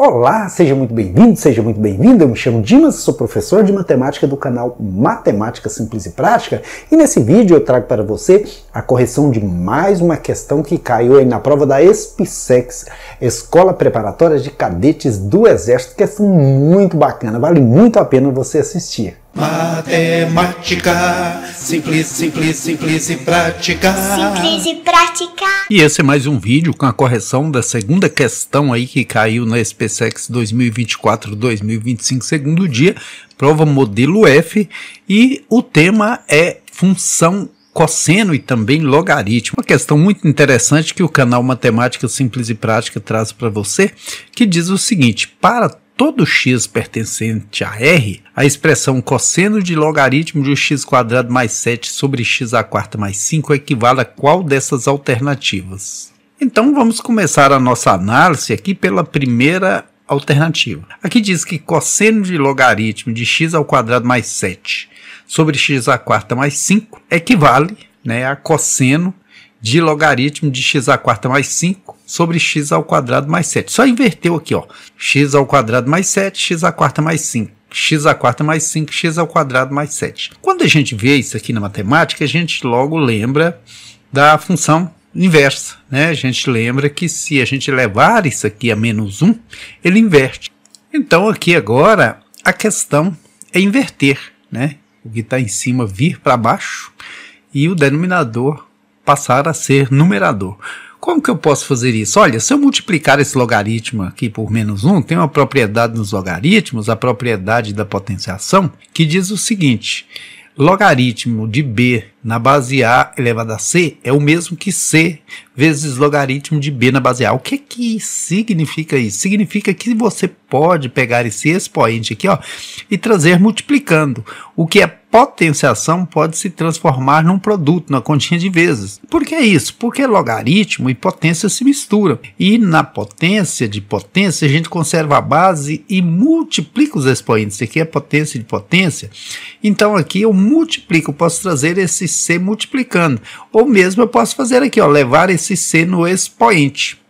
Olá, seja muito bem-vindo, seja muito bem-vinda. Eu me chamo Dimas, sou professor de matemática do canal Matemática Simples e Prática e nesse vídeo eu trago para você a correção de mais uma questão que caiu aí na prova da ESPSEX, Escola Preparatória de Cadetes do Exército, questão é muito bacana, vale muito a pena você assistir. Matemática, simples, simples, simples e prática. Simples e prática. E esse é mais um vídeo com a correção da segunda questão aí que caiu na SpaceX 2024-2025, segundo dia, prova modelo F, e o tema é função cosseno e também logaritmo. Uma questão muito interessante que o canal Matemática Simples e Prática traz para você, que diz o seguinte: para todo x pertencente a R, a expressão cosseno de logaritmo de x quadrado mais 7 sobre x à quarta mais 5 equivale a qual dessas alternativas? Então vamos começar a nossa análise aqui pela primeira alternativa. Aqui diz que cosseno de logaritmo de x ao quadrado mais 7 sobre x à quarta mais 5 equivale né, a cosseno de logaritmo de x à quarta mais 5 sobre x ao quadrado mais 7. Só inverteu aqui, ó. x ao quadrado mais 7, x à quarta mais 5 x à quarta mais 5, x ao quadrado mais 7. Quando a gente vê isso aqui na matemática, a gente logo lembra da função inversa. Né? A gente lembra que se a gente levar isso aqui a menos 1, ele inverte. Então aqui agora a questão é inverter. Né? O que está em cima vir para baixo e o denominador passar a ser numerador. Como que eu posso fazer isso? Olha, se eu multiplicar esse logaritmo aqui por menos 1, tem uma propriedade nos logaritmos, a propriedade da potenciação, que diz o seguinte: logaritmo de b na base A elevado a C é o mesmo que C vezes logaritmo de B na base A. O que que significa isso? Significa que você pode pegar esse expoente aqui ó, e trazer multiplicando. O que é potenciação pode se transformar num produto, na continha de vezes. Por que isso? Porque logaritmo e potência se misturam. E na potência de potência, a gente conserva a base e multiplica os expoentes. Aqui é potência de potência. Então aqui eu multiplico, posso trazer esse C multiplicando. Ou mesmo eu posso fazer aqui, ó, levar esse C no expoente.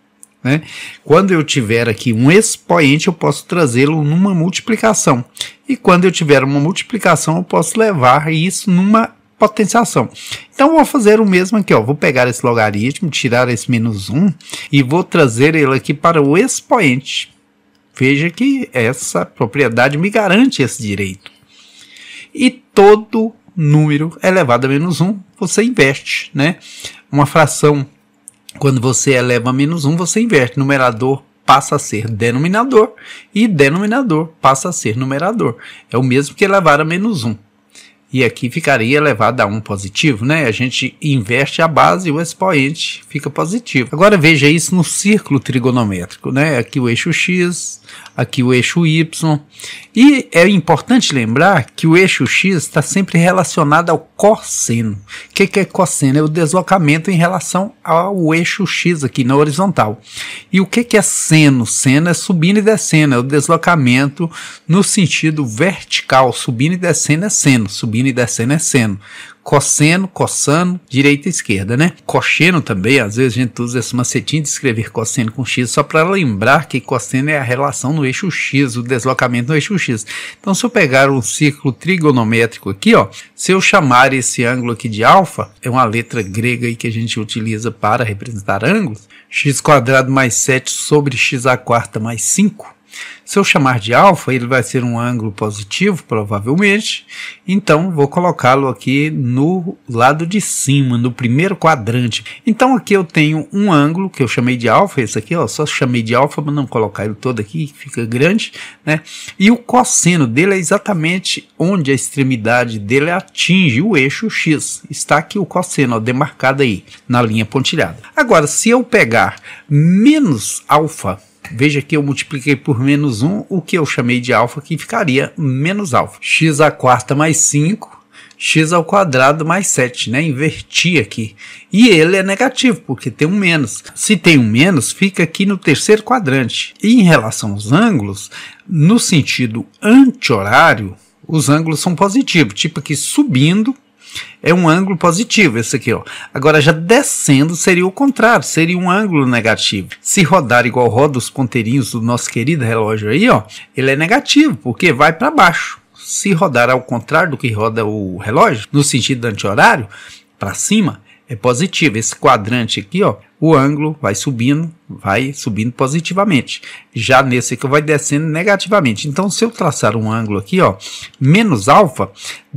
Né? Quando eu tiver aqui um expoente, eu posso trazê-lo numa multiplicação. E quando eu tiver uma multiplicação, eu posso levar isso numa potenciação. Então, vou fazer o mesmo aqui. Ó. Vou pegar esse logaritmo, tirar esse menos 1 e vou trazer ele aqui para o expoente. Veja que essa propriedade me garante esse direito. E todo número elevado a menos 1, você inverte, né? Uma fração, quando você eleva a menos 1, você inverte. Numerador passa a ser denominador e denominador passa a ser numerador. É o mesmo que elevar a menos 1 e aqui ficaria elevado a 1 positivo, né? A gente inverte a base e o expoente fica positivo. Agora veja isso no círculo trigonométrico, né? Aqui o eixo x, aqui o eixo y. E é importante lembrar que o eixo x está sempre relacionado ao cosseno. O que, que é cosseno? É o deslocamento em relação ao eixo x aqui na horizontal. E o que, que é seno? Seno é subindo e descendo, é o deslocamento no sentido vertical. Subindo e descendo é seno, subindo e descendo é seno cosseno, cossano, direita e esquerda, né? Coxeno também, às vezes a gente usa esse macetinho de escrever cosseno com x só para lembrar que cosseno é a relação no eixo x, o deslocamento no eixo x. Então se eu pegar um círculo trigonométrico aqui, ó, se eu chamar esse ângulo aqui de alfa, é uma letra grega aí que a gente utiliza para representar ângulos, x mais 7 sobre x mais 5, se eu chamar de alfa, ele vai ser um ângulo positivo, provavelmente. Então, vou colocá-lo aqui no lado de cima, no primeiro quadrante. Então, aqui eu tenho um ângulo que eu chamei de alfa, esse aqui, ó, só chamei de alfa mas não colocar ele todo aqui, fica grande, né? E o cosseno dele é exatamente onde a extremidade dele atinge o eixo x. Está aqui o cosseno, ó, demarcado aí, na linha pontilhada. Agora, se eu pegar menos alfa, Veja que eu multipliquei por menos 1, o que eu chamei de alfa, que ficaria menos alfa. x a quarta mais 5, x ao quadrado mais 7, né? Inverti aqui. E ele é negativo, porque tem um menos. Se tem um menos, fica aqui no terceiro quadrante. E em relação aos ângulos, no sentido anti-horário, os ângulos são positivos, tipo aqui subindo é um ângulo positivo, esse aqui, ó. Agora, já descendo seria o contrário, seria um ângulo negativo. Se rodar igual roda os ponteirinhos do nosso querido relógio aí, ó, ele é negativo, porque vai para baixo. Se rodar ao contrário do que roda o relógio, no sentido anti-horário, para cima, é positivo. Esse quadrante aqui, ó, o ângulo vai subindo, vai subindo positivamente. Já nesse aqui vai descendo negativamente. Então, se eu traçar um ângulo aqui, ó, menos alfa,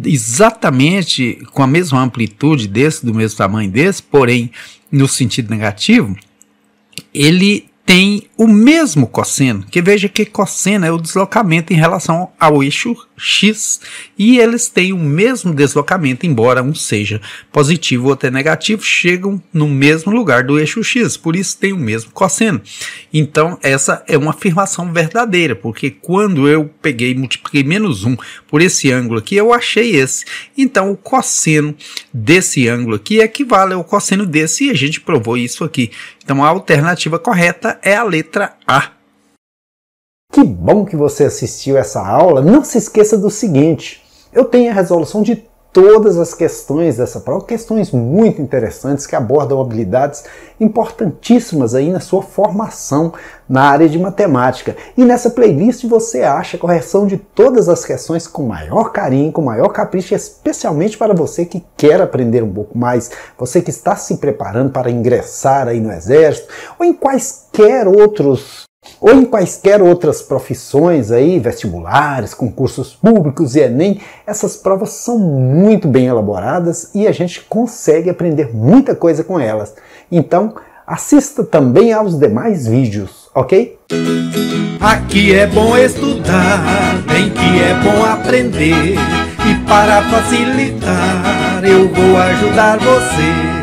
exatamente com a mesma amplitude desse, do mesmo tamanho desse, porém no sentido negativo, ele tem o mesmo cosseno, que veja que cosseno é o deslocamento em relação ao eixo x, e eles têm o mesmo deslocamento, embora um seja positivo ou até negativo, chegam no mesmo lugar do eixo x, por isso tem o mesmo cosseno. Então, essa é uma afirmação verdadeira, porque quando eu peguei e multipliquei menos 1 por esse ângulo aqui, eu achei esse. Então, o cosseno desse ângulo aqui equivale ao cosseno desse, e a gente provou isso aqui. Então, a alternativa correta é a letra letra A. Que bom que você assistiu essa aula. Não se esqueça do seguinte: eu tenho a resolução de todas as questões dessa prova, questões muito interessantes que abordam habilidades importantíssimas aí na sua formação na área de matemática. E nessa playlist você acha a correção de todas as questões com maior carinho, com maior capricho, especialmente para você que quer aprender um pouco mais, você que está se preparando para ingressar aí no exército ou em quaisquer outros ou em quaisquer outras profissões aí, vestibulares, concursos públicos e Enem, essas provas são muito bem elaboradas e a gente consegue aprender muita coisa com elas. Então, assista também aos demais vídeos, ok? Aqui é bom estudar, bem que é bom aprender, e para facilitar eu vou ajudar você.